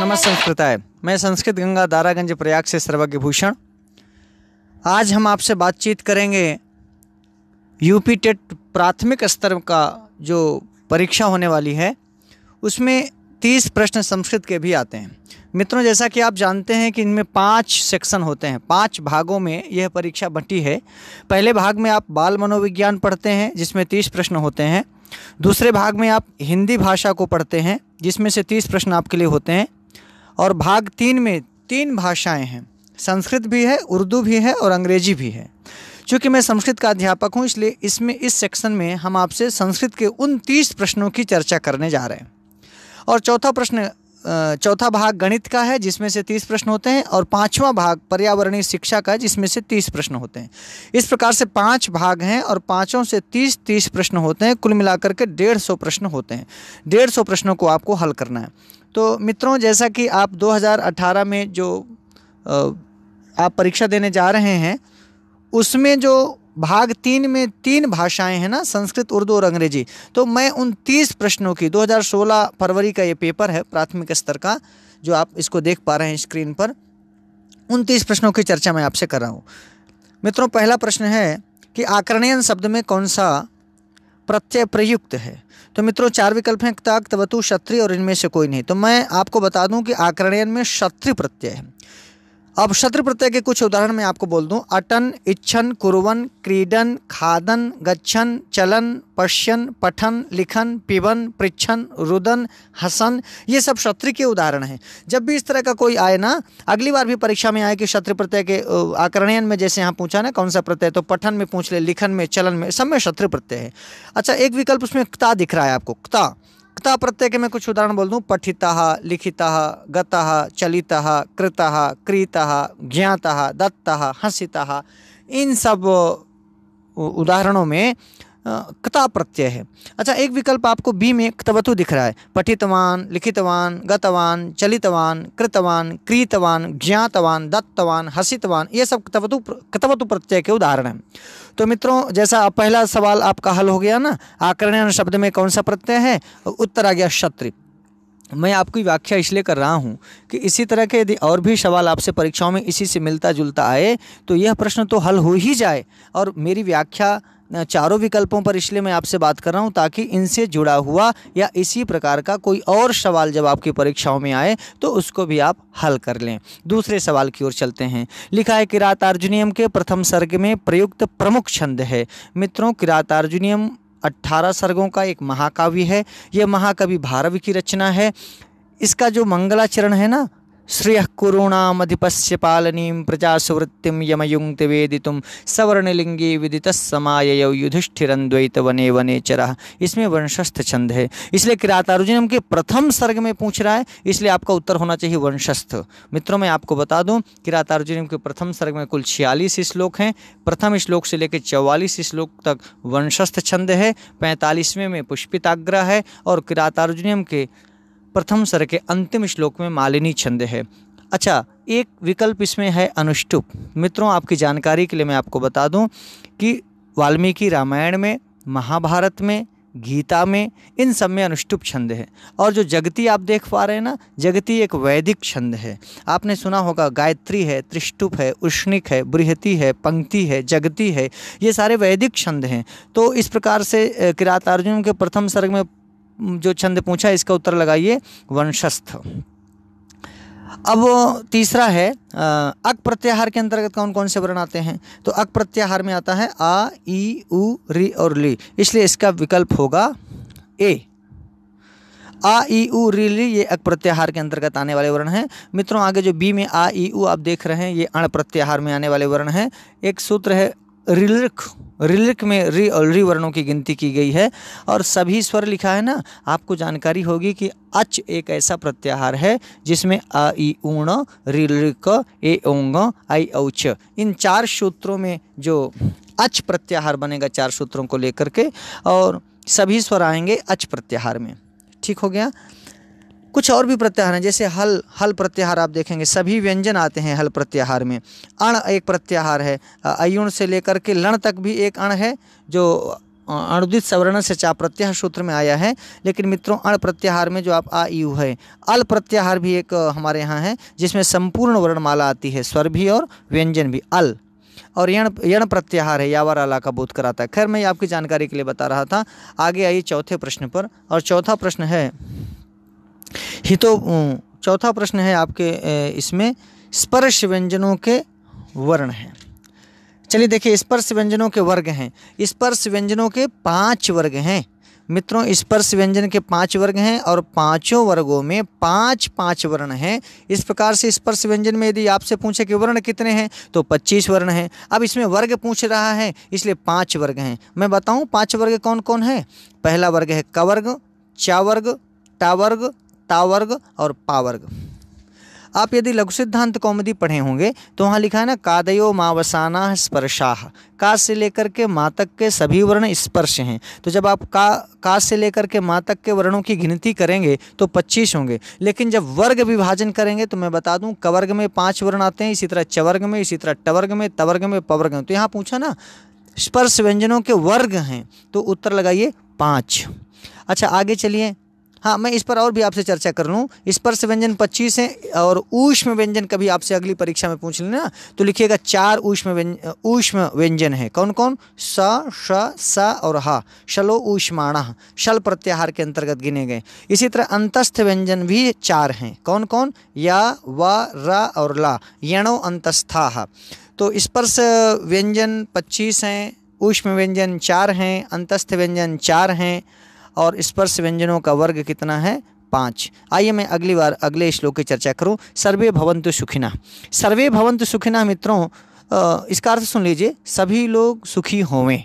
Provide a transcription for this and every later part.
नमः संस्कृताय मैं संस्कृत गंगा दारागंज प्रयाग से सर्वज्ञ भूषण आज हम आपसे बातचीत करेंगे यूपी टेट प्राथमिक स्तर का जो परीक्षा होने वाली है उसमें तीस प्रश्न संस्कृत के भी आते हैं मित्रों जैसा कि आप जानते हैं कि इनमें पांच सेक्शन होते हैं पांच भागों में यह परीक्षा बंटी है पहले भाग में आप बाल मनोविज्ञान पढ़ते हैं जिसमें तीस प्रश्न होते हैं दूसरे भाग में आप हिंदी भाषा को पढ़ते हैं जिसमें से तीस प्रश्न आपके लिए होते हैं और भाग तीन में तीन भाषाएं हैं संस्कृत भी है उर्दू भी है और अंग्रेजी भी है चूँकि मैं संस्कृत का अध्यापक हूँ इसलिए इसमें इस सेक्शन में हम आपसे संस्कृत के उन तीस प्रश्नों की चर्चा करने जा रहे हैं और चौथा प्रश्न चौथा भाग गणित का है जिसमें से तीस प्रश्न होते हैं और पांचवा भाग पर्यावरणीय शिक्षा का जिसमें से तीस प्रश्न होते हैं इस प्रकार से पांच भाग हैं और पांचों से तीस तीस प्रश्न होते हैं कुल मिलाकर के डेढ़ सौ प्रश्न होते हैं डेढ़ सौ प्रश्नों को आपको हल करना है तो मित्रों जैसा कि आप 2018 में जो आप परीक्षा देने जा रहे हैं उसमें जो भाग तीन में तीन भाषाएं हैं ना संस्कृत उर्दू और अंग्रेजी तो मैं उन तीस प्रश्नों की 2016 फरवरी का ये पेपर है प्राथमिक स्तर का जो आप इसको देख पा रहे हैं स्क्रीन पर उन तीस प्रश्नों की चर्चा मैं आपसे कर रहा हूँ मित्रों पहला प्रश्न है कि आकरणयन शब्द में कौन सा प्रत्यय प्रयुक्त है तो मित्रों चार विकल्प हैं ताक तवतु क्षत्रिय और इनमें से कोई नहीं तो मैं आपको बता दूं कि आकरणयन में क्षत्रिय प्रत्यय है अब शत्रु प्रत्यय के कुछ उदाहरण मैं आपको बोल दूं अटन इच्छन कुरवन क्रीडन खादन गच्छन चलन पश्यन पठन लिखन पिबन पृछन रुदन हसन ये सब शत्रु के उदाहरण हैं जब भी इस तरह का कोई आए ना अगली बार भी परीक्षा में आए कि शत्रु प्रत्यय के आकरणयन में जैसे यहाँ पूछा ना कौन सा प्रत्यय तो पठन में पूछ ले लिखन में चलन में सब में शत्रु प्रत्यय है अच्छा एक विकल्प उसमें क्ता दिख रहा है आपको क्ता वक्ता प्रत्यय के मैं कुछ उदाहरण बोल दूँ पठिता लिखिता गता चलिता कृता क्रीता ज्ञाता दत्ता हसीता इन सब उदाहरणों में कता प्रत्यय है अच्छा एक विकल्प आपको बी में कतवतु दिख रहा है पठितवान लिखितवान गतवान चलितवान कृतवान क्रीतवान ज्ञातवान दत्तवान हसितवान ये सब कतवतु कतवतु प्रत्यय के उदाहरण हैं तो मित्रों जैसा पहला सवाल आपका हल हो गया ना आकरण शब्द में कौन सा प्रत्यय है उत्तर आ गया क्षत्रि मैं आपकी व्याख्या इसलिए कर रहा हूँ कि इसी तरह के यदि और भी सवाल आपसे परीक्षाओं में इसी से मिलता जुलता आए तो यह प्रश्न तो हल हो ही जाए और मेरी व्याख्या चारों विकल्पों पर इसलिए मैं आपसे बात कर रहा हूँ ताकि इनसे जुड़ा हुआ या इसी प्रकार का कोई और सवाल जब आपकी परीक्षाओं में आए तो उसको भी आप हल कर लें दूसरे सवाल की ओर चलते हैं लिखा है किरात आर्जुनियम के प्रथम सर्ग में प्रयुक्त प्रमुख छंद है मित्रों किरात आर्जुनियम अट्ठारह सर्गों का एक महाकाव्य है यह महाकवि भारव की रचना है इसका जो मंगलाचरण है ना श्रियः कुरूणामधिपस्य पालनीं प्रजासुवृत्तिं यमयुङ्क्ति वेदितुं सवर्णलिंगे विदितः समाययौ युधिष्ठिरं द्वैत वने वने चरः इसमें वंशस्थ छंद है इसलिए किरातार्जुनम के प्रथम सर्ग में पूछ रहा है इसलिए आपका उत्तर होना चाहिए वंशस्थ मित्रों मैं आपको बता दूं किरातार्जुनम के प्रथम सर्ग में कुल छियालीस श्लोक हैं प्रथम श्लोक से लेकर चौवालीस श्लोक तक वंशस्थ छंद है पैंतालीसवें में पुष्पिताग्रह है और किरातार्जुनियम के प्रथम सर के अंतिम श्लोक में मालिनी छंद है अच्छा एक विकल्प इसमें है अनुष्टुप मित्रों आपकी जानकारी के लिए मैं आपको बता दूं कि वाल्मीकि रामायण में महाभारत में गीता में इन सब में अनुष्टुप छंद है और जो जगती आप देख पा रहे हैं ना जगती एक वैदिक छंद है आपने सुना होगा गायत्री है त्रिष्टुप है उष्णिक है बृहति है पंक्ति है जगती है ये सारे वैदिक छंद हैं तो इस प्रकार से किरात अर्जुन के प्रथम सर्ग में जो छंद पूछा इसका उत्तर लगाइए वंशस्थ अब तीसरा है अक प्रत्याहार के अंतर्गत कौन कौन से वर्ण आते हैं तो अक प्रत्याहार में आता है आ ई उ री और ली इसलिए इसका विकल्प होगा ए आ ई उ री ली ये अक प्रत्याहार के अंतर्गत आने वाले वर्ण हैं मित्रों आगे जो बी में आ ई उ आप देख रहे हैं ये अण प्रत्याहार में आने वाले वर्ण हैं एक सूत्र है रिलिख रिलिक में री और री वर्णों की गिनती की गई है और सभी स्वर लिखा है ना आपको जानकारी होगी कि अच एक ऐसा प्रत्याहार है जिसमें अ ई ऊण रिलिक ए ओंग आई औच इन चार सूत्रों में जो अच प्रत्याहार बनेगा चार सूत्रों को लेकर के और सभी स्वर आएंगे अच प्रत्याहार में ठीक हो गया कुछ और भी प्रत्याहार हैं जैसे हल हल प्रत्याहार आप देखेंगे सभी व्यंजन आते हैं हल प्रत्याहार में अण एक प्रत्याहार है अयुण से लेकर के लण तक भी एक अण है जो अणुदित सवर्ण से चा प्रत्याह सूत्र में आया है लेकिन मित्रों अण प्रत्याहार में जो आप आ यू है अल प्रत्याहार भी एक हमारे यहाँ है जिसमें संपूर्ण वर्णमाला आती है स्वर भी और व्यंजन भी अल और यण यण प्रत्याहार है यावर आला का बोध कराता है खैर मैं आपकी जानकारी के लिए बता रहा था आगे आइए चौथे प्रश्न पर और चौथा प्रश्न है तो चौथा प्रश्न है आपके इसमें स्पर्श व्यंजनों के वर्ण हैं चलिए देखिए स्पर्श व्यंजनों के वर्ग हैं स्पर्श व्यंजनों के पांच वर्ग हैं मित्रों स्पर्श व्यंजन के पांच वर्ग हैं और पांचों वर्गों में पांच पांच वर्ण हैं इस प्रकार से स्पर्श व्यंजन में यदि आपसे पूछे कि वर्ण कितने हैं तो पच्चीस वर्ण हैं अब इसमें वर्ग पूछ रहा है इसलिए पांच वर्ग हैं मैं बताऊं पांच वर्ग कौन कौन है पहला वर्ग है कवर्ग चावर्ग टावर्ग तावर्ग और पावर्ग आप यदि लघु सिद्धांत कौमदी पढ़े होंगे तो वहाँ लिखा है ना कादयो मावसाना स्पर्शाह का से लेकर के मातक के सभी वर्ण स्पर्श हैं तो जब आप का का से लेकर के मातक के वर्णों की गिनती करेंगे तो 25 होंगे लेकिन जब वर्ग विभाजन करेंगे तो मैं बता दूं कवर्ग में पांच वर्ण आते हैं इसी तरह चवर्ग में इसी तरह टवर्ग में तवर्ग में पवर्ग में तो यहाँ पूछा ना स्पर्श व्यंजनों के वर्ग हैं तो उत्तर लगाइए पाँच अच्छा आगे चलिए हाँ मैं इस पर और भी आपसे चर्चा कर लूँ स्पर्श व्यंजन पच्चीस है और ऊष्म व्यंजन कभी आपसे अगली परीक्षा में पूछ लेना तो लिखिएगा चार ऊष्म ऊष्म व्यंजन है कौन कौन स श स और हा शलो ऊष्माणा शल प्रत्याहार के अंतर्गत गिने गए इसी तरह अंतस्थ व्यंजन भी चार हैं कौन कौन या व र और ला यणो अंतस्था तो स्पर्श व्यंजन पच्चीस हैं ऊष्म व्यंजन चार हैं अंतस्थ व्यंजन चार हैं और स्पर्श व्यंजनों का वर्ग कितना है पाँच आइए मैं अगली बार अगले श्लोक की चर्चा करूँ सर्वे भवंतु सुखिना सर्वे भवंतु सुखिना मित्रों इसका अर्थ सुन लीजिए सभी लोग सुखी होवें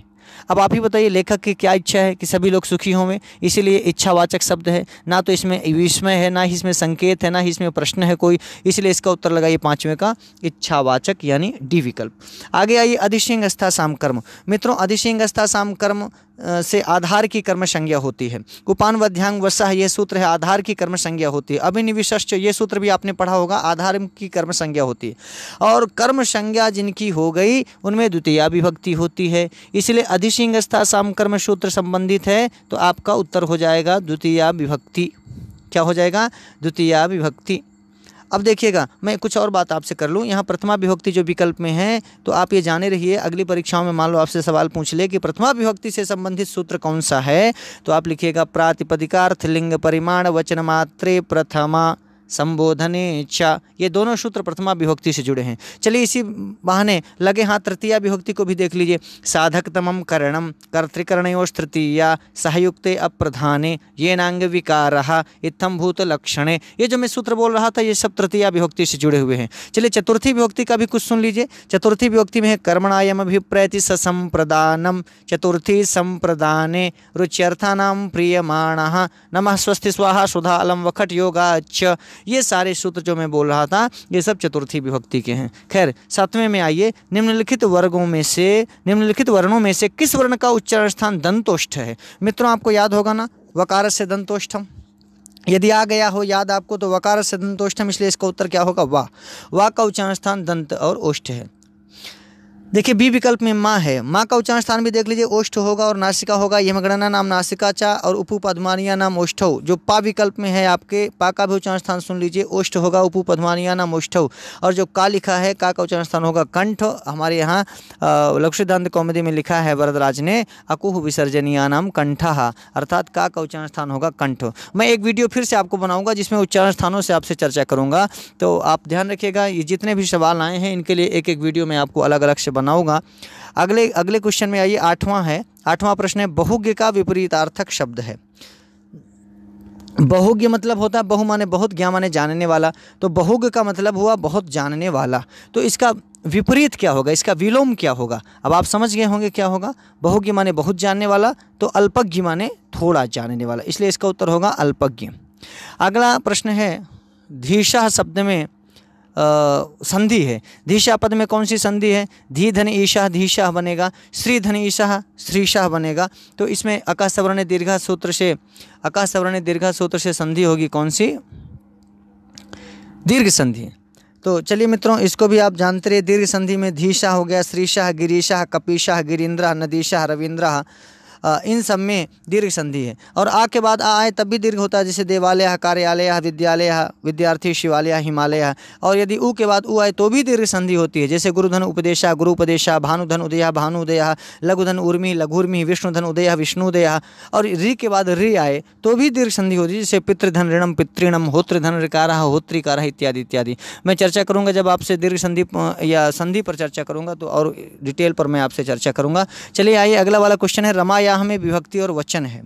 अब आप ही बताइए लेखक की क्या इच्छा है कि सभी लोग सुखी होंगे इसीलिए इच्छावाचक शब्द है ना तो इसमें विस्मय है ना ही इसमें संकेत है ना ही इसमें प्रश्न है कोई इसलिए इसका उत्तर लगाइए पाँचवें का इच्छावाचक यानी डी विकल्प आगे आइए अधिशिंग अस्था साम कर्म मित्रों अधिशिंग अस्था साम कर्म से आधार की कर्म संज्ञा होती है उपान वध्यांग वसा यह सूत्र है आधार की कर्म संज्ञा होती है अभिनिविश्च ये सूत्र भी आपने पढ़ा होगा आधार की कर्म संज्ञा होती है और कर्म संज्ञा जिनकी हो गई उनमें द्वितीया विभक्ति होती है इसलिए अधि सिंह स्था सामकर्म सूत्र संबंधित है तो आपका उत्तर हो जाएगा द्वितीया विभक्ति क्या हो जाएगा द्वितीया विभक्ति अब देखिएगा मैं कुछ और बात आपसे कर लूँ यहाँ प्रथमा विभक्ति जो विकल्प में है तो आप ये जाने रहिए अगली परीक्षाओं में मान लो आपसे सवाल पूछ ले कि प्रथमा विभक्ति से संबंधित सूत्र कौन सा है तो आप लिखिएगा प्रातिपदिकार्थ लिंग परिमाण वचन मात्रे प्रथमा संबोधने इच्छा ये दोनों सूत्र प्रथमा विभक्ति से जुड़े हैं चलिए इसी बहाने लगे हाथ तृतीया विभक्ति को भी देख लीजिए साधकतम करणम कर्तिकरणयोश तृतीया सहयुक्ते अप्रधाने ये नांग विकार इत्थम भूत लक्षणे ये जो मैं सूत्र बोल रहा था ये सब तृतीया विभक्ति से जुड़े हुए हैं चलिए चतुर्थी विभक्ति का भी कुछ सुन लीजिए चतुर्थी विभक्ति में है कर्मणायम अभिप्रैति संप्रदानम चतुर्थी संप्रदाने रुच्यर्थान प्रियमाण नम स्वस्ति स्वाहा सुधालम वखट योगा ये सारे सूत्र जो मैं बोल रहा था ये सब चतुर्थी विभक्ति के हैं खैर सातवें में आइए निम्नलिखित वर्गों में से निम्नलिखित वर्णों में से किस वर्ण का उच्चारण स्थान दंतोष्ठ है मित्रों आपको याद होगा ना वकार से दंतोष्ठम यदि आ गया हो याद आपको तो वकार से दंतोष्ठम इसलिए इसका उत्तर क्या होगा वाह वाह का उच्चारण स्थान दंत और ओष्ठ है देखिए बी विकल्प में माँ है माँ का उच्चारण स्थान भी देख लीजिए ओष्ठ होगा और नासिका होगा यमगणना नाम नासिका चा और उपू पद्मानिया नाम ओष्ठ जो पा विकल्प में है आपके पा का भी उच्चारण स्थान सुन लीजिए ओष्ठ होगा उपू पद्मानिया नाम ओष्ठ और जो का लिखा है का का उच्चारण स्थान होगा कंठ हमारे यहाँ लक्ष्यदांत कौमेदी में लिखा है वरदराज ने अकुह विसर्जनिया नाम कंठा अर्थात का का उच्चारण स्थान होगा कंठ मैं एक वीडियो फिर से आपको बनाऊंगा जिसमें उच्चारण स्थानों से आपसे चर्चा करूंगा तो आप ध्यान रखिएगा ये जितने भी सवाल आए हैं इनके लिए एक एक वीडियो में आपको अलग अलग से बनाऊंगा अगले अगले क्वेश्चन में आइए आठवां है आठवां प्रश्न है बहुज्ञ का विपरीतार्थक शब्द है बहुज्ञ मतलब होता है बहु माने बहुत ज्ञा माने जानने वाला तो बहुज्ञ का मतलब हुआ बहुत जानने वाला तो इसका विपरीत क्या होगा इसका विलोम क्या होगा अब आप समझ गए होंगे क्या होगा बहुज्ञ माने बहुत जानने वाला तो अल्पज्ञ माने थोड़ा जानने वाला इसलिए इसका उत्तर होगा अल्पज्ञ अगला प्रश्न है धीशाह शब्द में संधि है धीशा पद में कौन सी संधि है धी धन ईशा धीशाह बनेगा श्री धन ईशा श्रीशाह बनेगा तो इसमें सवर्ण दीर्घा सूत्र से सवर्ण दीर्घा सूत्र से संधि होगी कौन सी दीर्घ संधि तो चलिए मित्रों इसको भी आप जानते रहे दीर्घ संधि में धीशा हो गया श्रीशाह गिरीशाह कपीशाह गिरीन्द्रा नदीशाह रविंद्रा इन सब में दीर्घ संधि है और आ के बाद आ आए तब भी दीर्घ होता है जैसे देवालय कार्यालय विद्यालय विद्यार्थी शिवालय हिमालय और यदि ऊ के बाद ऊ आए तो भी दीर्घ संधि होती है जैसे गुरुधन उपदेशा गुरु उपदेशा भानुधन उदया भानुदय लघुधन उर्मी लघुर्मी विष्णुधन उदय विष्णुदय और री के बाद री आए तो भी दीर्घ संधि होती है जैसे पितृधन ऋणम पितृणम होत्रधन रिकारा होत्रिकारा इत्यादि इत्यादि मैं चर्चा करूँगा जब आपसे दीर्घ संधि या संधि पर चर्चा करूँगा तो और डिटेल पर मैं आपसे चर्चा करूँगा चलिए आइए अगला वाला क्वेश्चन है रमा या क्या हमें विभक्ति और वचन है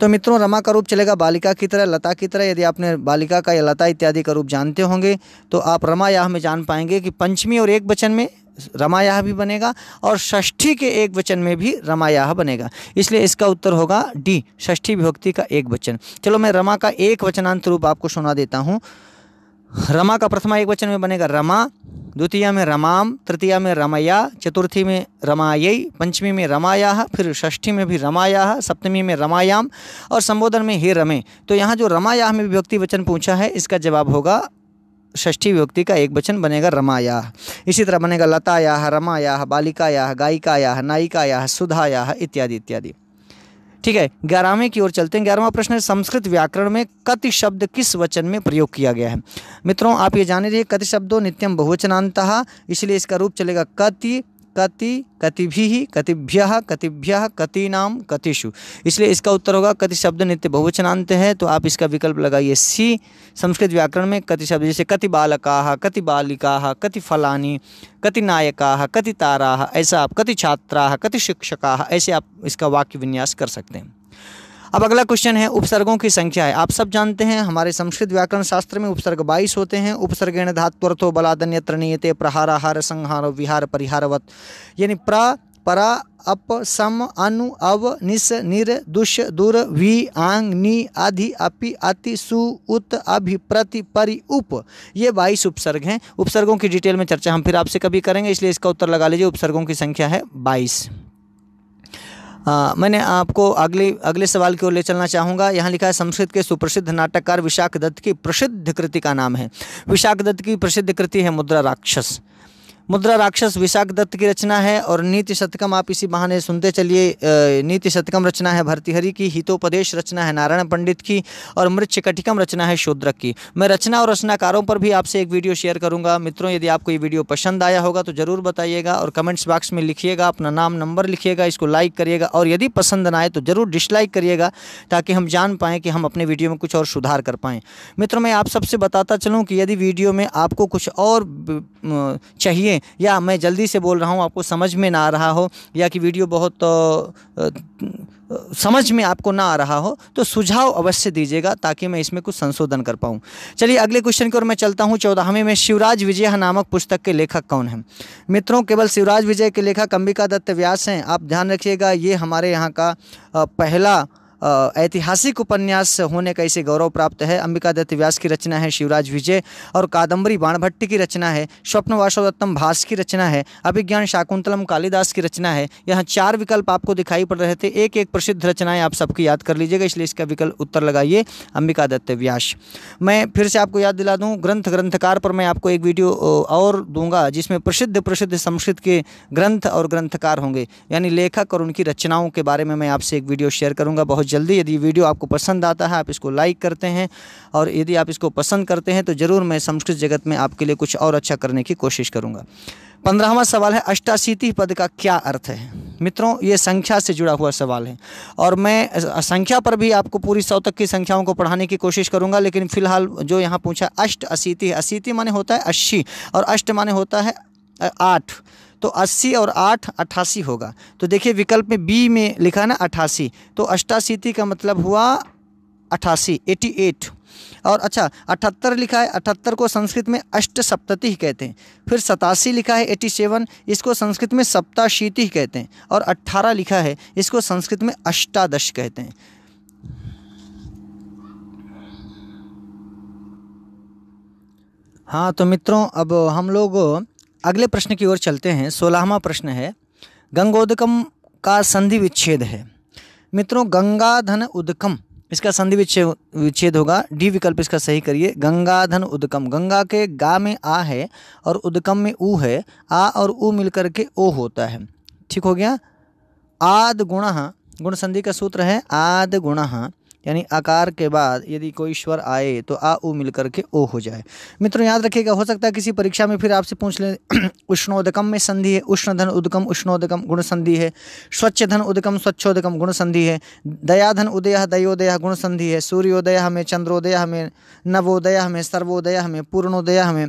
तो मित्रों रमा का रूप चलेगा बालिका की तरह लता की तरह यदि आपने बालिका का या लता इत्यादि का रूप जानते होंगे तो आप रमा में जान पाएंगे कि पंचमी और एक वचन में रमायाह भी बनेगा और षष्ठी के एक वचन में भी रमायाह बनेगा इसलिए इसका उत्तर होगा डी षष्ठी विभक्ति का एक वचन चलो मैं रमा का एक वचनांत रूप आपको सुना देता हूँ रमा का प्रथमा एक वचन में बनेगा रमा द्वितीय में रमाम तृतीय में रमया चतुर्थी में रमायई पंचमी में रमाया फिर षष्ठी में भी रमाया सप्तमी में रमायाम और संबोधन में हे रमे तो यहाँ जो रमाया में विभक्ति वचन पूछा है इसका जवाब होगा षष्ठी विभक्ति का एक वचन बनेगा रमाया इसी तरह बनेगा लताया रमाया बालिकाया गायिकाया नायिकाया सुधाया इत्यादि इत्यादि ठीक है ग्यारहवें की ओर चलते हैं ग्यारहवा प्रश्न है संस्कृत व्याकरण में कति शब्द किस वचन में प्रयोग किया गया है मित्रों आप ये जाने रहिए कति शब्दों नित्यम बहुवचनांत इसलिए इसका रूप चलेगा कति कति कतिभि कतिभ्य कतिभ्य कतिनाम कतिषु इसलिए इसका उत्तर होगा कति शब्द नित्य बहुवचनांत है तो आप इसका विकल्प लगाइए सी संस्कृत व्याकरण में कति शब्द जैसे कति बालका कति बालिका कति फलानी कति नायका कति तारा ऐसा आप कति छात्रा कति शिक्षका ऐसे आप इसका वाक्य विन्यास कर सकते हैं अब अगला क्वेश्चन है उपसर्गों की संख्या है आप सब जानते हैं हमारे संस्कृत व्याकरण शास्त्र में उपसर्ग बाईस होते हैं उपसर्गेण धात्वर्थो बलादन्य त्रणीयते प्रहाराहार संहार विहार परिहारवत यानी प्र परा अप सम अनु अव निस निर दुष दुर वि आंग नि आधि अपि अति सु उत अभि प्रति परि उप ये बाईस उपसर्ग हैं उपसर्गों की डिटेल में चर्चा हम फिर आपसे कभी करेंगे इसलिए इसका उत्तर लगा लीजिए उपसर्गों की संख्या है बाईस आ, हाँ, मैंने आपको अगले अगले सवाल की ओर ले चलना चाहूँगा यहाँ लिखा है संस्कृत के सुप्रसिद्ध नाटककार विशाख दत्त की प्रसिद्ध कृति का नाम है विशाख दत्त की प्रसिद्ध कृति है मुद्रा राक्षस मुद्रा राक्षस विशाख दत्त की रचना है और नीति शतकम आप इसी बहाने सुनते चलिए नीति शतकम रचना है भरतीहरी की हितोपदेश रचना है नारायण पंडित की और मृक्षकटिकम रचना है शोद्रक की मैं रचना और रचनाकारों पर भी आपसे एक वीडियो शेयर करूंगा मित्रों यदि आपको ये वीडियो पसंद आया होगा तो ज़रूर बताइएगा और कमेंट्स बॉक्स में लिखिएगा अपना नाम नंबर लिखिएगा इसको लाइक करिएगा और यदि पसंद ना आए तो ज़रूर डिसलाइक करिएगा ताकि हम जान पाएँ कि हम अपने वीडियो में कुछ और सुधार कर पाएँ मित्रों मैं आप सबसे बताता चलूँ कि यदि वीडियो में आपको कुछ और चाहिए या मैं जल्दी से बोल रहा हूँ आपको समझ में ना आ रहा हो या कि वीडियो बहुत समझ में आपको ना आ रहा हो तो सुझाव अवश्य दीजिएगा ताकि मैं इसमें कुछ संशोधन कर पाऊँ चलिए अगले क्वेश्चन की ओर मैं चलता हूँ चौदहवें में शिवराज विजय नामक पुस्तक के लेखक कौन हैं मित्रों केवल शिवराज विजय के लेखक अंबिका दत्त व्यास हैं आप ध्यान रखिएगा ये हमारे यहाँ का पहला ऐतिहासिक उपन्यास होने का इसे गौरव प्राप्त है अंबिका दत्त व्यास की रचना है शिवराज विजय और कादम्बरी बाणभट्टी की रचना है स्वप्न वाशोदत्तम भास की रचना है अभिज्ञान शाकुंतलम कालिदास की रचना है यहाँ चार विकल्प आपको दिखाई पड़ रहे थे एक एक प्रसिद्ध रचनाएं आप सबकी याद कर लीजिएगा इसलिए इसका विकल्प उत्तर लगाइए अंबिका दत्त व्यास मैं फिर से आपको याद दिला दूँ ग्रंथ ग्रंथकार पर मैं आपको एक वीडियो और दूंगा जिसमें प्रसिद्ध प्रसिद्ध संस्कृत के ग्रंथ और ग्रंथकार होंगे यानी लेखक और उनकी रचनाओं के बारे में मैं आपसे एक वीडियो शेयर करूँगा बहुत जल्दी यदि वीडियो आपको पसंद आता है आप इसको लाइक करते हैं और यदि आप इसको पसंद करते हैं तो ज़रूर मैं संस्कृत जगत में आपके लिए कुछ और अच्छा करने की कोशिश करूँगा पंद्रहवा सवाल है अष्टाशीति पद का क्या अर्थ है मित्रों ये संख्या से जुड़ा हुआ सवाल है और मैं संख्या पर भी आपको पूरी सौ तक की संख्याओं को पढ़ाने की कोशिश करूंगा लेकिन फिलहाल जो यहाँ पूछा अष्ट अशीति अशीति माने होता है अस्सी और अष्ट माने होता है आठ तो 80 और 8 अट्ठासी होगा तो देखिए विकल्प में बी में लिखा ना अट्ठासी तो अष्टाशीति का मतलब हुआ अट्ठासी एटी एट और अच्छा अठहत्तर लिखा है अठहत्तर को संस्कृत में अष्ट सप्तति कहते हैं फिर सतासी लिखा है एटी सेवन इसको संस्कृत में सप्ताशीति कहते हैं और अट्ठारह लिखा है इसको संस्कृत में अष्टादश कहते हैं हाँ तो मित्रों अब हम लोग अगले प्रश्न की ओर चलते हैं सोलहवा प्रश्न है गंगोदकम का संधि विच्छेद है मित्रों गंगाधन उदकम इसका संधि विच्छेद विच्छेद होगा डी विकल्प इसका सही करिए गंगाधन उदकम गंगा के गा में आ है और उदकम में ऊ है आ और ऊ मिलकर के ओ होता है ठीक हो गया आद गुण गुण संधि का सूत्र है आद गुण यानी आकार के बाद यदि कोई स्वर आए तो आ ऊ मिल करके ओ हो जाए मित्रों याद रखिएगा हो सकता है किसी परीक्षा में फिर आपसे पूछ ले उष्णोदकम में संधि है उष्ण धन उदगम उष्णोदकम गुण संधि है स्वच्छ धन उदगम स्वच्छोदकम गुण संधि है दयाधन उदय दयोदय गुण संधि है सूर्योदय हमें चंद्रोदय हमें नवोदय हमें सर्वोदय हमें पूर्णोदय हमें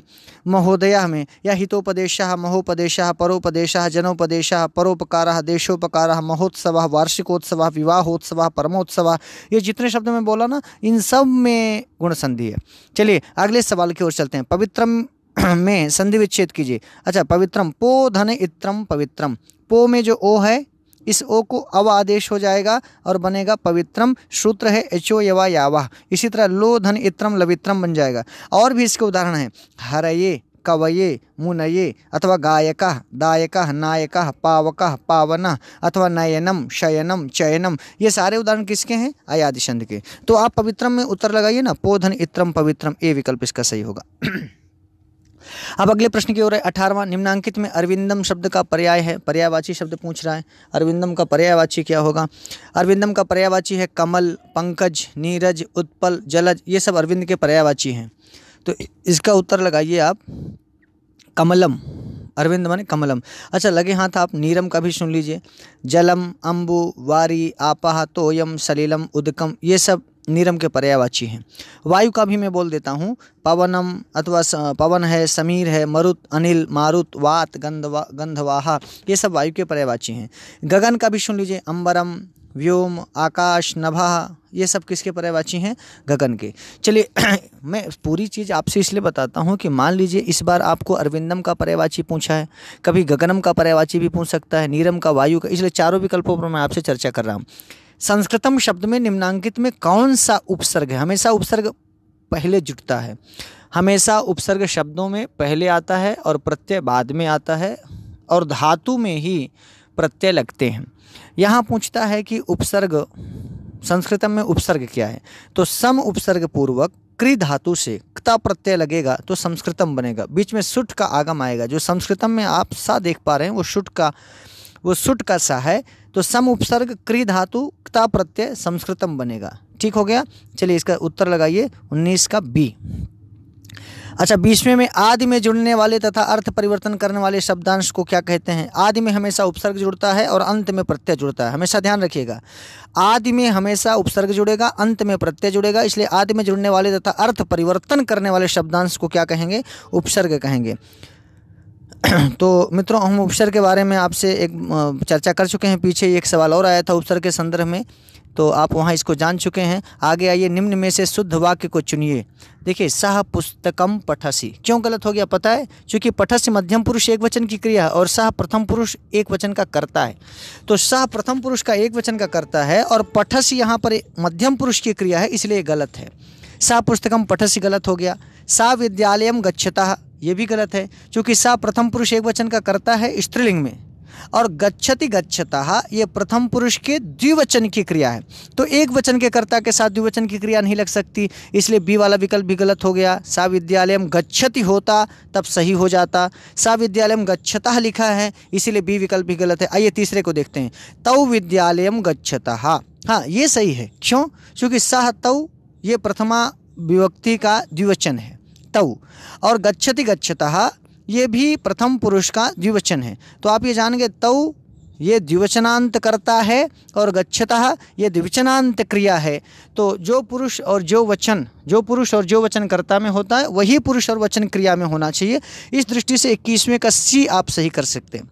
महोदय में या हितोपदेश महोपदेश परोपदेश जनोपदेश परोपकार देशोपकार महोत्सव वार्षिकोत्सव विवाहोत्सव परमोत्सव ये जितने जितने शब्द में बोला ना इन सब में गुण संधि है चलिए अगले सवाल की ओर चलते हैं पवित्रम में संधि विच्छेद कीजिए अच्छा पवित्रम पो धन इत्रम पवित्रम पो में जो ओ है इस ओ को अव आदेश हो जाएगा और बनेगा पवित्रम सूत्र है एचो यवा यावा इसी तरह लो धन इत्रम लवित्रम बन जाएगा और भी इसके उदाहरण हैं हरये कवये मुनये अथवा गायक दायक नायक पावक पावन अथवा नयनम शयनम चयनम ये सारे उदाहरण किसके हैं अयादि छंद के तो आप पवित्रम में उत्तर लगाइए ना पोधन इत्रम पवित्रम ये विकल्प इसका सही होगा अब अगले प्रश्न की ओर है अठारवा निम्नांकित में अरविंदम शब्द का पर्याय है पर्यायवाची शब्द पूछ रहा है अरविंदम का पर्यायवाची क्या होगा अरविंदम का पर्यायवाची है कमल पंकज नीरज उत्पल जलज ये सब अरविंद के पर्यायवाची हैं तो इसका उत्तर लगाइए आप कमलम अरविंद माने कमलम अच्छा लगे हाथ आप नीरम का भी सुन लीजिए जलम अम्बु वारी आपाह तोयम सलीलम उदकम ये सब नीरम के पर्यायवाची हैं वायु का भी मैं बोल देता हूँ पवनम अथवा पवन है समीर है मरुत अनिल मारुत वात गंधवा गंधवाहा ये सब वायु के पर्यायवाची हैं गगन का भी सुन लीजिए अंबरम व्योम आकाश नभा ये सब किसके पर्यावाची हैं गगन के चलिए मैं पूरी चीज़ आपसे इसलिए बताता हूँ कि मान लीजिए इस बार आपको अरविंदम का पर्यावाची पूछा है कभी गगनम का पर्यावाची भी पूछ सकता है नीरम का वायु का इसलिए चारों विकल्पों पर मैं आपसे चर्चा कर रहा हूँ संस्कृतम शब्द में निम्नांकित में कौन सा उपसर्ग है हमेशा उपसर्ग पहले जुटता है हमेशा उपसर्ग शब्दों में पहले आता है और प्रत्यय बाद में आता है और धातु में ही प्रत्यय लगते हैं यहाँ पूछता है कि उपसर्ग संस्कृतम में उपसर्ग क्या है तो सम उपसर्ग पूर्वक क्री धातु से क्ता प्रत्यय लगेगा तो संस्कृतम बनेगा बीच में सुट का आगम आएगा जो संस्कृतम में आप सा देख पा रहे हैं वो सुट का वो सुट का सा है तो सम उपसर्ग क्री धातु क्ता प्रत्यय संस्कृतम बनेगा ठीक हो गया चलिए इसका उत्तर लगाइए उन्नीस का बी अच्छा बीसवें में आदि में जुड़ने वाले तथा अर्थ परिवर्तन करने वाले शब्दांश को क्या कहते हैं आदि में हमेशा उपसर्ग जुड़ता है और अंत में प्रत्यय जुड़ता है हमेशा ध्यान रखिएगा आदि में हमेशा उपसर्ग जुड़ेगा अंत में प्रत्यय जुड़ेगा इसलिए आदि में जुड़ने वाले तथा अर्थ परिवर्तन करने वाले शब्दांश को क्या कहेंगे उपसर्ग कहेंगे तो मित्रों हम उपसर्ग के बारे में आपसे एक चर्चा कर चुके हैं पीछे एक सवाल और आया था उपसर्ग के संदर्भ में तो आप वहाँ इसको जान चुके हैं आगे आइए निम्न में से शुद्ध वाक्य को चुनिए देखिए सह पुस्तकम पठसी क्यों गलत हो गया पता है क्योंकि पठस मध्यम पुरुष एक वचन की क्रिया है और सह प्रथम पुरुष एक वचन का करता है तो सह प्रथम पुरुष का एक वचन का करता है और पठस यहाँ पर मध्यम पुरुष की क्रिया है इसलिए गलत है सह पुस्तकम पठसी गलत हो गया सा विद्यालयम गच्छता ये भी गलत है क्योंकि सा प्रथम पुरुष एक वचन का करता है स्त्रीलिंग में और गच्छति गच्छता ये प्रथम पुरुष के द्विवचन की क्रिया है तो एक वचन के कर्ता के साथ द्विवचन की क्रिया नहीं लग सकती इसलिए बी वाला विकल्प भी गलत हो गया सा विद्यालय गच्छति होता तब सही हो जाता सा विद्यालय गच्छता लिखा है इसीलिए बी विकल्प भी गलत है आइए तीसरे को देखते हैं तव विद्यालय गच्छता हाँ ये सही है क्यों क्योंकि सह तव ये प्रथमा विभक्ति का द्विवचन है तव और गच्छति गच्छता ये भी प्रथम पुरुष का द्विवचन है तो आप ये जान गए तव ये द्विवचनांत करता है और गच्छतः ये द्विवचनांत क्रिया है तो जो पुरुष और जो वचन जो पुरुष और जो वचन कर्ता में होता है वही पुरुष और वचन क्रिया में होना चाहिए इस दृष्टि से इक्कीसवें का सी आप सही कर सकते हैं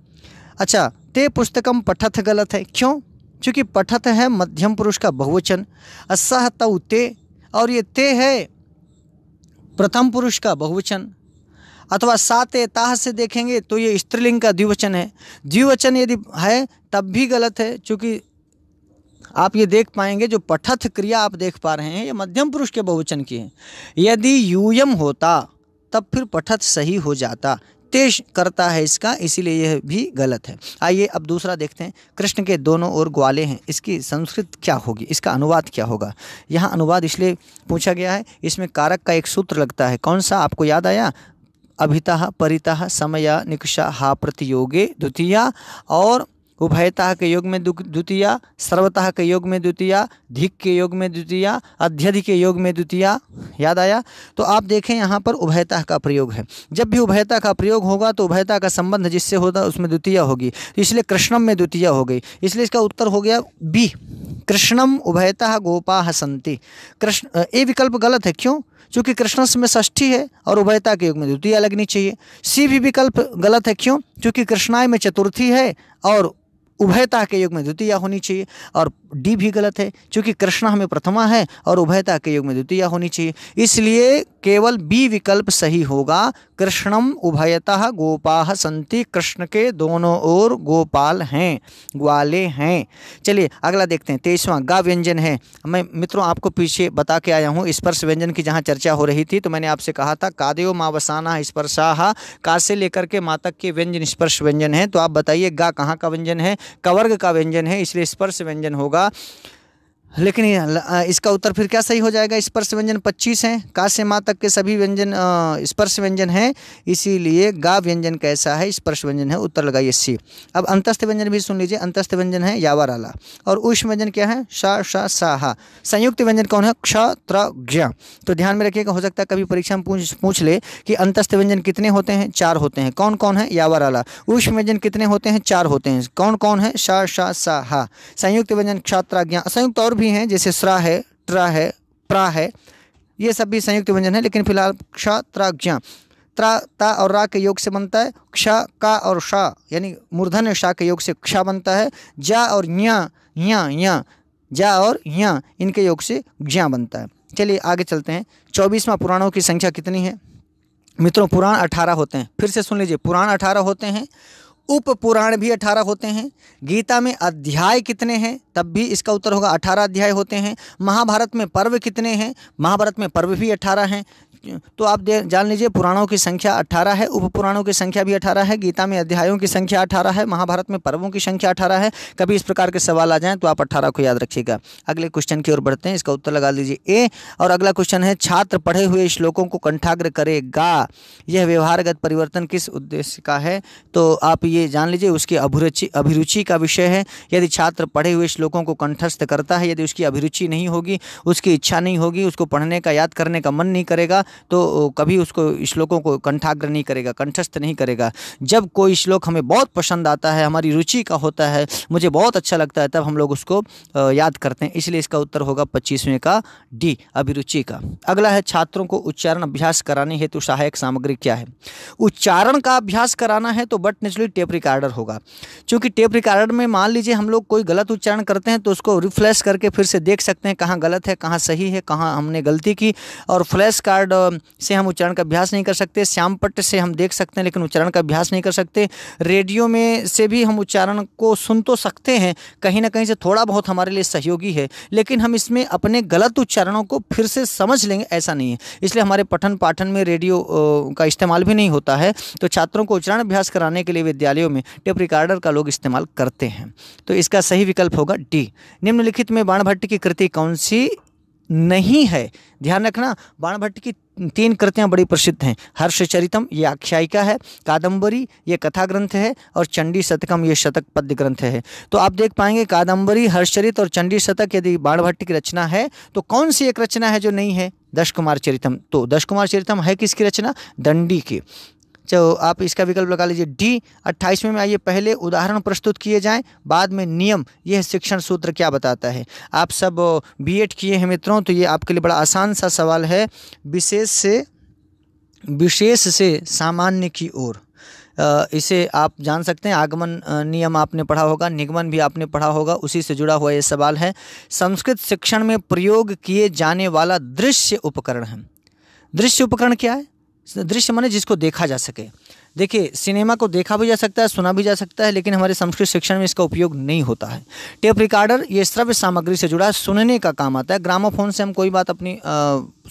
अच्छा ते पुस्तकम पठथ गलत है क्यों क्योंकि पठथ है मध्यम पुरुष का बहुवचन असह तव ते और ये ते है प्रथम पुरुष का बहुवचन अथवा साते ताह से देखेंगे तो ये स्त्रीलिंग का द्विवचन है द्विवचन यदि है तब भी गलत है चूँकि आप ये देख पाएंगे जो पठथ क्रिया आप देख पा रहे हैं ये मध्यम पुरुष के बहुवचन की है यदि यूयम होता तब फिर पठथ सही हो जाता तेज करता है इसका इसीलिए यह भी गलत है आइए अब दूसरा देखते हैं कृष्ण के दोनों ओर ग्वाले हैं इसकी संस्कृत क्या होगी इसका अनुवाद क्या होगा यहाँ अनुवाद इसलिए पूछा गया है इसमें कारक का एक सूत्र लगता है कौन सा आपको याद आया अभिता परिता समया निकषा हा प्रतियोगे द्वितीया और उभयता के योग में द्वितीया सर्वतः के योग में द्वितीया धिक के योग में द्वितीया अध्यधि के योग में द्वितीया याद आया तो आप देखें यहाँ पर उभयता का प्रयोग है जब भी उभयता का प्रयोग होगा तो उभयता का संबंध जिससे होता उसमें द्वितीया होगी इसलिए कृष्णम में द्वितीया हो गई इसलिए इसका उत्तर हो गया बी कृष्णम उभयतः गोपा संति कृष्ण ये विकल्प गलत है क्यों क्योंकि कृष्णस में षष्ठी है और उभयता के युग में द्वितीय लगनी चाहिए सी भी विकल्प गलत है क्यों क्योंकि कृष्णाय में चतुर्थी है और उभयता के युग में द्वितीय होनी चाहिए और डी भी गलत है क्योंकि कृष्णा हमें प्रथमा है और उभयता के युग में द्वितीय होनी चाहिए इसलिए केवल बी विकल्प सही होगा कृष्णम उभयता गोपा संति कृष्ण के दोनों ओर गोपाल हैं ग्वाले हैं चलिए अगला देखते हैं तेईसवां गा व्यंजन है मैं मित्रों आपको पीछे बता के आया हूँ स्पर्श व्यंजन की जहाँ चर्चा हो रही थी तो मैंने आपसे कहा था कादेव मावसाना स्पर्शाह का से लेकर के मातक के व्यंजन स्पर्श व्यंजन है तो आप बताइए गा कहाँ का व्यंजन है कवर्ग का व्यंजन है इसलिए स्पर्श व्यंजन होगा लेकिन इसका उत्तर फिर क्या सही हो जाएगा स्पर्श व्यंजन 25 हैं का से माँ तक के सभी व्यंजन स्पर्श व्यंजन हैं इसीलिए गा व्यंजन कैसा है स्पर्श व्यंजन है उत्तर लगाइए सी अब अंतस्थ व्यंजन भी सुन लीजिए अंतस्थ व्यंजन है यावर आला और उष्ण व्यंजन क्या है शा शा हा संयुक्त व्यंजन कौन है क्ष त्र ज्ञ तो ध्यान में रखिएगा हो सकता है कभी परीक्षा में पूछ पूछ ले कि अंतस्थ व्यंजन कितने होते हैं चार होते हैं कौन कौन है यावर आला उष्ण व्यंजन कितने होते हैं चार होते हैं कौन कौन है शा शा हा संयुक्त व्यंजन क्षात्रा ज्ञा संयुक्त और भी हैं जैसे स्रा है ट्रा है प्रा है ये सब भी संयुक्त व्यंजन है लेकिन फिलहाल क्षा त्रा ज्ञा त्रा ता और रा के योग से बनता है क्ष का और शा यानी मूर्धन शा के योग से क्षा बनता है जा और न्या या या जा और या इनके योग से ज्ञा बनता है चलिए आगे चलते हैं चौबीसवा पुराणों की संख्या कितनी है मित्रों पुराण अठारह होते हैं फिर से सुन लीजिए पुराण अठारह होते हैं उप पुराण भी अठारह होते हैं गीता में अध्याय कितने हैं तब भी इसका उत्तर होगा अठारह अध्याय होते हैं महाभारत में पर्व कितने हैं महाभारत में पर्व भी अठारह हैं तो आप दे जान लीजिए पुराणों की संख्या अट्ठारह है उप पुराणों की संख्या भी अठारह है गीता में अध्यायों की संख्या अठारह है महाभारत में पर्वों की संख्या अठारह है कभी इस प्रकार के सवाल आ जाएँ तो आप अट्ठारह को याद रखिएगा अगले क्वेश्चन की ओर बढ़ते हैं इसका उत्तर लगा लीजिए ए और अगला क्वेश्चन है छात्र पढ़े हुए श्लोकों को कंठाग्र करेगा यह व्यवहारगत परिवर्तन किस उद्देश्य का है तो आप ये जान लीजिए उसकी अभिरुचि अभिरुचि का विषय है यदि छात्र पढ़े हुए श्लोकों को कंठस्थ करता है यदि उसकी अभिरुचि नहीं होगी उसकी इच्छा नहीं होगी उसको पढ़ने का याद करने का मन नहीं करेगा तो कभी उसको श्लोकों को कंठाग्र नहीं करेगा कंठस्थ नहीं करेगा जब कोई श्लोक हमें बहुत पसंद आता है हमारी रुचि का होता है मुझे बहुत अच्छा लगता है तब हम लोग उसको याद करते हैं इसलिए इसका उत्तर होगा पच्चीसवें का डी अभिरुचि का अगला है छात्रों को उच्चारण अभ्यास कराने हेतु सहायक सामग्री क्या है उच्चारण का अभ्यास कराना है तो बट नेचुरली टेप रिकॉर्डर होगा क्योंकि टेप रिकॉर्डर में मान लीजिए हम लोग कोई गलत उच्चारण करते हैं तो उसको रिफ्लैश करके फिर से देख सकते हैं कहाँ गलत है कहाँ सही है कहाँ हमने गलती की और फ्लैश कार्ड से हम उच्चारण का अभ्यास नहीं कर सकते श्यामपट्ट से हम देख सकते हैं लेकिन उच्चारण का अभ्यास नहीं कर सकते रेडियो में से भी हम उच्चारण को सुन तो सकते हैं कहीं ना कहीं से थोड़ा बहुत हमारे लिए सहयोगी है लेकिन हम इसमें अपने गलत उच्चारणों को फिर से समझ लेंगे ऐसा नहीं है इसलिए हमारे पठन पाठन में रेडियो का इस्तेमाल भी नहीं होता है तो छात्रों को उच्चारण अभ्यास कराने के लिए विद्यालयों में टेप रिकॉर्डर का लोग इस्तेमाल करते हैं तो इसका सही विकल्प होगा डी निम्नलिखित में बाणभट्ट की कृति कौन सी नहीं है ध्यान रखना बाणभट्ट की तीन कृतियाँ बड़ी प्रसिद्ध हैं हर्षचरितम ये आख्यायिका है कादम्बरी ये कथा ग्रंथ है और चंडी शतकम ये शतक पद्य ग्रंथ है तो आप देख पाएंगे कादंबरी हर्षचरित और चंडी शतक यदि बाणभट्ट की रचना है तो कौन सी एक रचना है जो नहीं है दश कुमार चरितम तो दश कुमार चरितम है किसकी रचना दंडी की जो आप इसका विकल्प लगा लीजिए डी अट्ठाईसवें में आइए पहले उदाहरण प्रस्तुत किए जाएं बाद में नियम यह शिक्षण सूत्र क्या बताता है आप सब बीएड किए हैं मित्रों तो ये आपके लिए बड़ा आसान सा सवाल है विशेष से विशेष से सामान्य की ओर इसे आप जान सकते हैं आगमन नियम आपने पढ़ा होगा निगमन भी आपने पढ़ा होगा उसी से जुड़ा हुआ ये सवाल है संस्कृत शिक्षण में प्रयोग किए जाने वाला दृश्य उपकरण है दृश्य उपकरण क्या है दृश्य माने जिसको देखा जा सके देखिए सिनेमा को देखा भी जा सकता है सुना भी जा सकता है लेकिन हमारे संस्कृत शिक्षण में इसका उपयोग नहीं होता है टेप रिकॉर्डर ये श्रव्य सामग्री से जुड़ा सुनने का काम आता है ग्रामोफोन से हम कोई बात अपनी आ,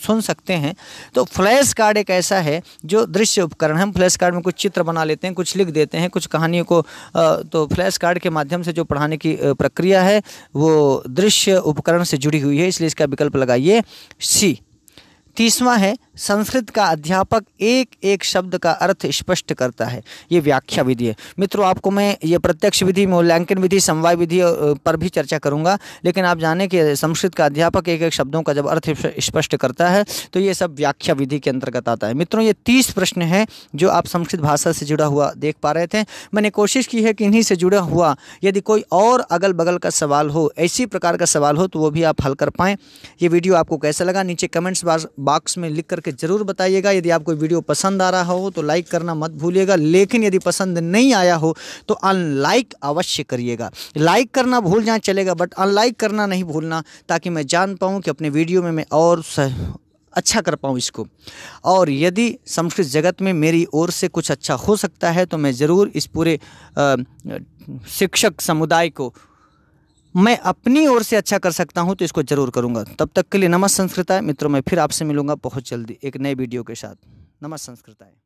सुन सकते हैं तो फ्लैश कार्ड एक ऐसा है जो दृश्य उपकरण है हम फ्लैश कार्ड में कुछ चित्र बना लेते हैं कुछ लिख देते हैं कुछ कहानियों को आ, तो फ्लैश कार्ड के माध्यम से जो पढ़ाने की प्रक्रिया है वो दृश्य उपकरण से जुड़ी हुई है इसलिए इसका विकल्प लगाइए सी तीसवा है संस्कृत का अध्यापक एक एक शब्द का अर्थ स्पष्ट करता है ये व्याख्या विधि है मित्रों आपको मैं ये प्रत्यक्ष विधि मूल्यांकन विधि समवाय विधि पर भी चर्चा करूंगा लेकिन आप जाने कि संस्कृत का अध्यापक एक एक शब्दों का जब अर्थ स्पष्ट करता है तो ये सब व्याख्या विधि के अंतर्गत आता है मित्रों ये तीस प्रश्न हैं जो आप संस्कृत भाषा से जुड़ा हुआ देख पा रहे थे मैंने कोशिश की है कि इन्हीं से जुड़ा हुआ यदि कोई और अगल बगल का सवाल हो ऐसी प्रकार का सवाल हो तो वो भी आप हल कर पाएँ ये वीडियो आपको कैसा लगा नीचे कमेंट्स बॉक्स में लिख कर करके ज़रूर बताइएगा यदि आपको वीडियो पसंद आ रहा हो तो लाइक करना मत भूलिएगा लेकिन यदि पसंद नहीं आया हो तो अनलाइक अवश्य करिएगा लाइक करना भूल जाए चलेगा बट अनलाइक करना नहीं भूलना ताकि मैं जान पाऊँ कि अपने वीडियो में मैं और अच्छा कर पाऊँ इसको और यदि संस्कृत जगत में मेरी ओर से कुछ अच्छा हो सकता है तो मैं ज़रूर इस पूरे शिक्षक समुदाय को मैं अपनी ओर से अच्छा कर सकता हूँ तो इसको जरूर करूँगा तब तक के लिए नमः संस्कृता मित्रों मैं फिर आपसे मिलूंगा बहुत जल्दी एक नए वीडियो के साथ संस्कृत संस्कृता